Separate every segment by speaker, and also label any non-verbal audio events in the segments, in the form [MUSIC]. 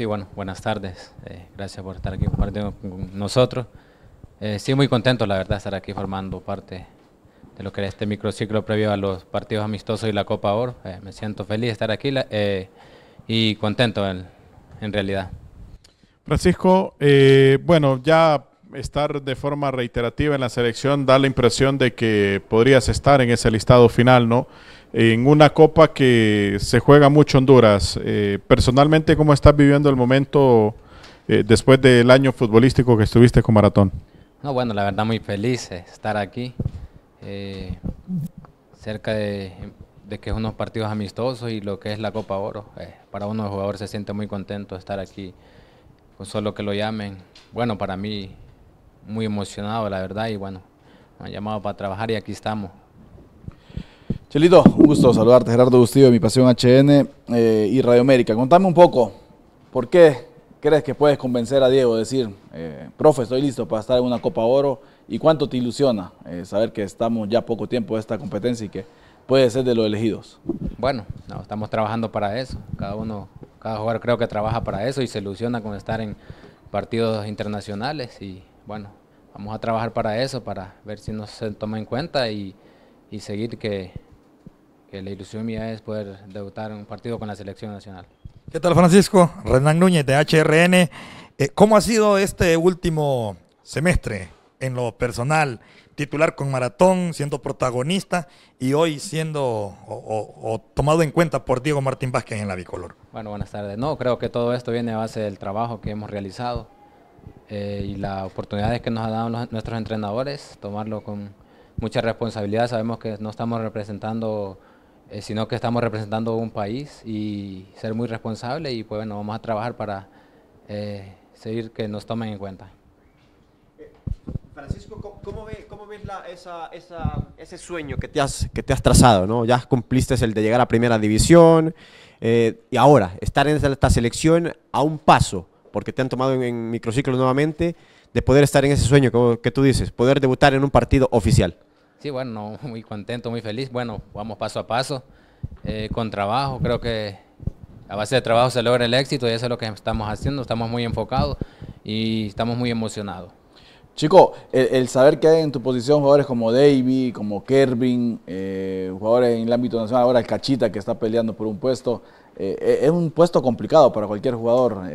Speaker 1: Sí, bueno, buenas tardes. Eh, gracias por estar aquí compartiendo con nosotros. Eh, sí, muy contento, la verdad, estar aquí formando parte de lo que era este microciclo previo a los partidos amistosos y la Copa Oro. Eh, me siento feliz de estar aquí eh, y contento en, en realidad.
Speaker 2: Francisco, bueno, ya estar de forma reiterativa en la selección da la impresión de que podrías estar en ese listado final, ¿no? en una copa que se juega mucho Honduras. Eh, personalmente, ¿cómo estás viviendo el momento eh, después del año futbolístico que estuviste con Maratón?
Speaker 1: No, bueno, la verdad muy feliz estar aquí, eh, cerca de, que es unos partidos amistosos y lo que es la Copa Oro. para uno de jugadores se siente muy contento estar aquí, solo que lo llamen. Bueno, para mí muy emocionado, la verdad, y bueno, me han llamado para trabajar y aquí estamos. Chelito,
Speaker 3: un gusto saludarte. Gerardo Bustillo de Mi Pasión HN eh, y Radio América. Contame un poco, ¿por qué crees que puedes convencer a Diego? de Decir, eh, profe, estoy listo para estar en una Copa Oro. ¿Y cuánto te ilusiona eh, saber que estamos ya poco tiempo de esta competencia y que puede ser de los
Speaker 1: elegidos? Bueno, estamos trabajando para eso. Cada uno, cada jugador creo que trabaja para eso y se ilusiona con estar en partidos internacionales. Y bueno, vamos a trabajar para eso, para ver si nos se toma en cuenta y seguir que que la ilusión mía es poder debutar en un partido con la selección nacional.
Speaker 4: ¿Qué tal Francisco? Renan Núñez de HRN. Eh, ¿Cómo ha sido este último semestre en lo personal? Titular con maratón, siendo protagonista y hoy siendo o, tomado en cuenta por Diego Martín Vázquez en la bicolor.
Speaker 1: Bueno, buenas tardes. No, creo que todo esto viene a base del trabajo que hemos realizado eh, y las oportunidades que nos han dado nuestros entrenadores, tomarlo con mucha responsabilidad. Sabemos que no estamos representando eh, sino que estamos representando un país y ser muy responsable y pues bueno, vamos a trabajar para eh, seguir que nos tomen en cuenta.
Speaker 5: Eh, Francisco, ¿cómo, ves, la, ese sueño que te, has, que te has trazado? ¿no? Ya cumpliste el de llegar a primera división y ahora estar en esta selección a un paso, porque te han tomado en, microciclo nuevamente, de poder estar en ese sueño que tú dices, poder debutar en un partido oficial.
Speaker 1: Sí, bueno, [LAUGHS] muy contento, muy feliz. Bueno, vamos paso a paso, eh, con trabajo. Creo que a base de trabajo se logra el éxito y eso es lo que estamos haciendo. Estamos muy enfocados y estamos muy emocionados. Chico, el,
Speaker 3: saber que hay en tu posición jugadores como Davy, como Kervin, eh, jugadores en el ámbito nacional, ahora el Cachita que está peleando por un puesto, eh, eh, es un puesto complicado para cualquier jugador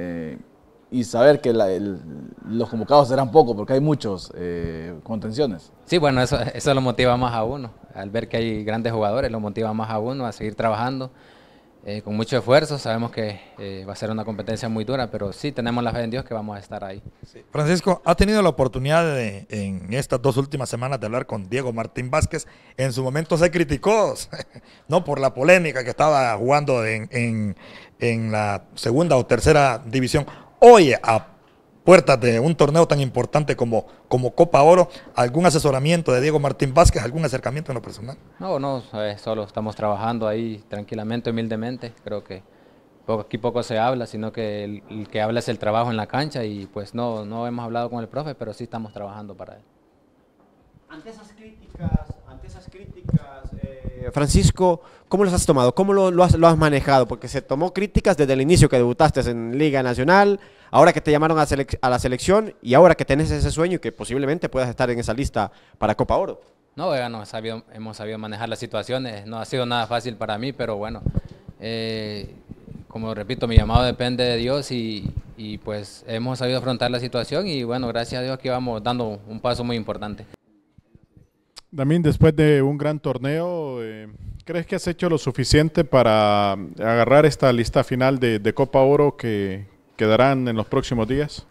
Speaker 3: y saber que los convocados serán pocos porque hay muchos eh,
Speaker 1: contenciones. Sí, bueno, eso, eso lo motiva más a uno. Al ver que hay grandes jugadores, lo motiva más a uno a seguir trabajando eh, con mucho esfuerzo. Sabemos que eh, va a ser una competencia muy dura, pero sí tenemos la fe en Dios que vamos a estar ahí.
Speaker 4: Francisco, ha tenido la oportunidad en estas dos últimas semanas de hablar con Diego Martín Vázquez. En su momento se criticó, [LAUGHS] no por la polémica que estaba jugando en, en, en la segunda o tercera división hoy a puertas de un torneo tan importante como, como Copa Oro, algún asesoramiento de Diego Martín Vázquez, algún acercamiento en lo personal?
Speaker 1: No, no, eh, solo estamos trabajando ahí tranquilamente, humildemente, creo que poco, aquí poco se habla, sino que el, que habla es el trabajo en la cancha y pues no, no hemos hablado con el profe, pero sí estamos trabajando para él.
Speaker 5: críticas, críticas,
Speaker 1: eh, Francisco,
Speaker 5: ¿cómo los has tomado? ¿Cómo lo, has, manejado? Porque se tomó críticas desde el inicio que debutaste en Liga Nacional, ahora que te llamaron a, la selección y ahora que tenés ese sueño y que posiblemente puedas estar en esa lista para Copa Oro.
Speaker 1: No, bueno, hemos sabido, hemos sabido manejar las situaciones, no ha sido nada fácil para mí, pero bueno, eh, como repito, mi llamado depende de Dios y, y, pues hemos sabido afrontar la situación y bueno, gracias a Dios que vamos dando un paso muy importante.
Speaker 2: Damín, después de un gran torneo, eh, ¿crees que has hecho lo suficiente para agarrar esta lista final de, Copa Oro que quedarán en los próximos días?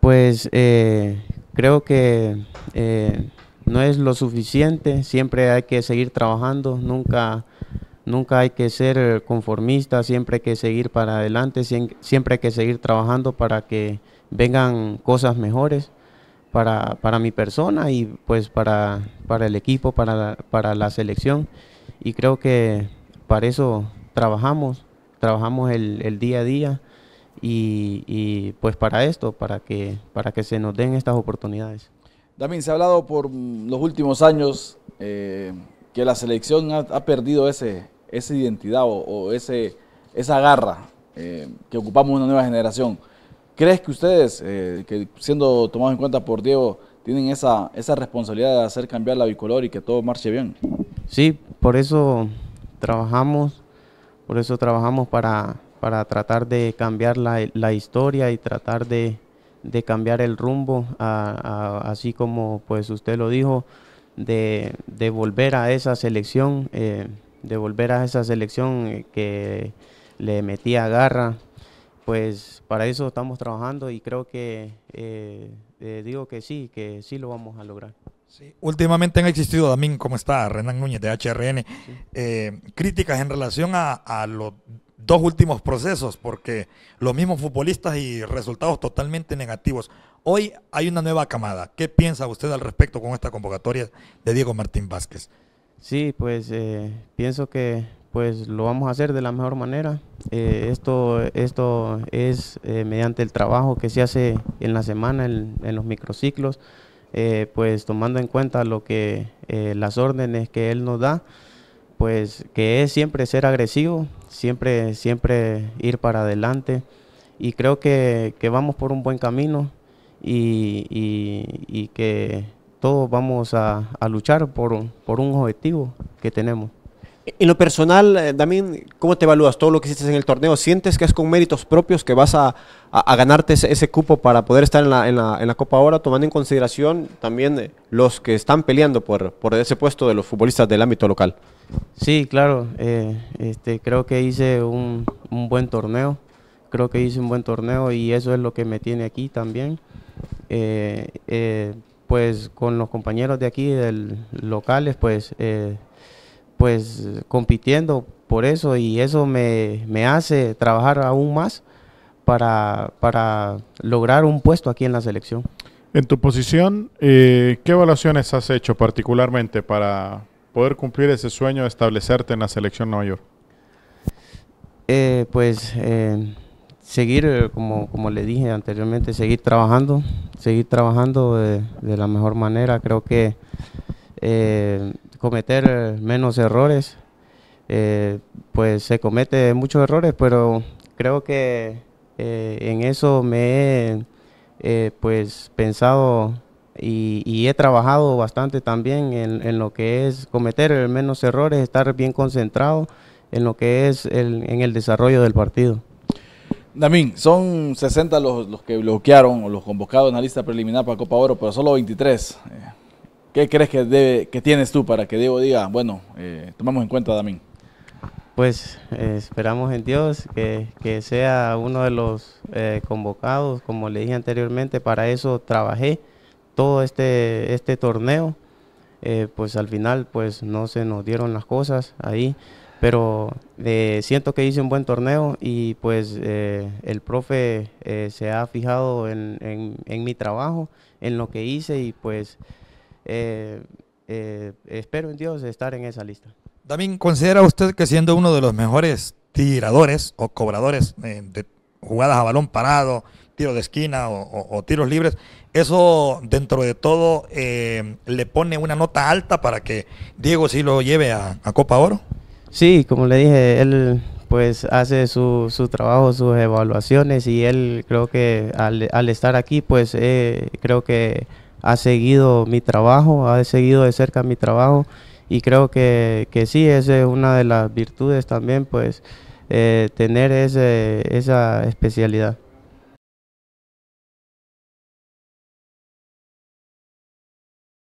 Speaker 6: Pues eh, creo que eh, no es lo suficiente, siempre hay que seguir trabajando, nunca, nunca hay que ser conformista, siempre hay que seguir para adelante, siempre hay que seguir trabajando para que vengan cosas mejores para, para mi persona y pues para, el equipo, para la, para la selección. Y creo que para eso trabajamos, trabajamos el, día a día y, pues para esto, para que, para que se nos den estas oportunidades.
Speaker 3: Damien, se ha hablado por mm, los últimos años eh, que la selección ha, perdido ese, esa identidad o, ese, esa garra eh, que ocupamos una nueva generación. ¿Crees que ustedes, eh, que siendo tomados en cuenta por Diego, tienen esa, esa responsabilidad de hacer cambiar la bicolor y que todo marche bien?
Speaker 6: Sí, por eso trabajamos, por eso trabajamos para, para tratar de cambiar la, historia y tratar de, cambiar el rumbo, así como pues usted lo dijo, de, volver a esa selección, de volver a esa selección eh, eh, que le metía garra, pues para eso estamos trabajando y creo que eh, eh, digo que sí, que sí lo vamos a lograr.
Speaker 4: Sí. Últimamente han existido también, como está Renan Núñez de HRN? Eh, críticas en relación a, a, los dos últimos procesos, porque los mismos futbolistas y resultados totalmente negativos. Hoy hay una nueva camada. ¿Qué piensa usted al respecto con esta convocatoria de Diego Martín Vázquez? Sí, pues
Speaker 6: pienso que pues lo vamos a hacer de la mejor manera. Eh, esto, esto es eh, mediante el trabajo que se hace en la semana, en, los microciclos, eh, pues tomando en cuenta lo que las órdenes que él nos da, pues que es siempre ser agresivo, siempre, siempre ir para adelante. Y creo que, vamos por un buen camino y, que todos vamos a, luchar por un objetivo que tenemos.
Speaker 5: En lo personal, también, eh, ¿cómo te evalúas todo lo que hiciste en el torneo? ¿Sientes que es con méritos propios que vas a, a, ganarte ese, cupo para poder estar en la, en, la, en la, Copa ahora, tomando en consideración también eh, los que están peleando por, por ese puesto de los futbolistas del ámbito local?
Speaker 6: Sí, claro. Eh, este, creo que hice un, un, buen torneo. Creo que hice un buen torneo y eso es lo que me tiene aquí también. pues con los compañeros de aquí, del, locales, pues pues compitiendo por eso y eso me, hace trabajar aún más
Speaker 2: para, lograr un puesto aquí en la selección. En tu posición, eh, ¿qué evaluaciones has hecho particularmente para poder cumplir ese sueño de establecerte en la selección Nueva York? Eh, pues eh, seguir,
Speaker 6: como, le dije anteriormente, seguir trabajando, seguir trabajando de, la mejor manera. Creo que cometer eh, menos errores. Eh, pues se comete muchos errores, pero creo que eh, en eso me he pues pensado y, he trabajado bastante también en, lo que es cometer menos errores, estar bien concentrado en lo que es el, en el desarrollo del partido.
Speaker 3: Damín, son 60 los, los que bloquearon o los convocados en la lista preliminar para Copa Oro, pero solo 23. ¿Qué crees que, que tienes tú para que Diego diga, bueno, eh, tomamos en cuenta a Damín?
Speaker 6: Pues eh, esperamos en Dios que, sea uno de los eh, convocados, como le dije anteriormente, para eso trabajé todo este, este torneo. pues al final pues no se nos dieron las cosas ahí, pero siento que hice un buen torneo y pues el profe se ha fijado en mi trabajo, en lo que hice y pues... Eh, eh, espero en Dios estar en esa lista.
Speaker 4: También ¿considera usted que siendo uno de los mejores tiradores o cobradores eh, de jugadas a balón parado, tiro de esquina o, tiros libres, eso dentro de todo le pone una nota alta para que Diego sí lo lleve a, Copa Oro?
Speaker 6: Sí, como le dije, él pues hace su, trabajo, sus evaluaciones y él creo que al, estar aquí pues creo que ha seguido mi trabajo, ha seguido de cerca mi trabajo y creo que, que sí, esa es una de las virtudes también, pues eh, tener esa especialidad.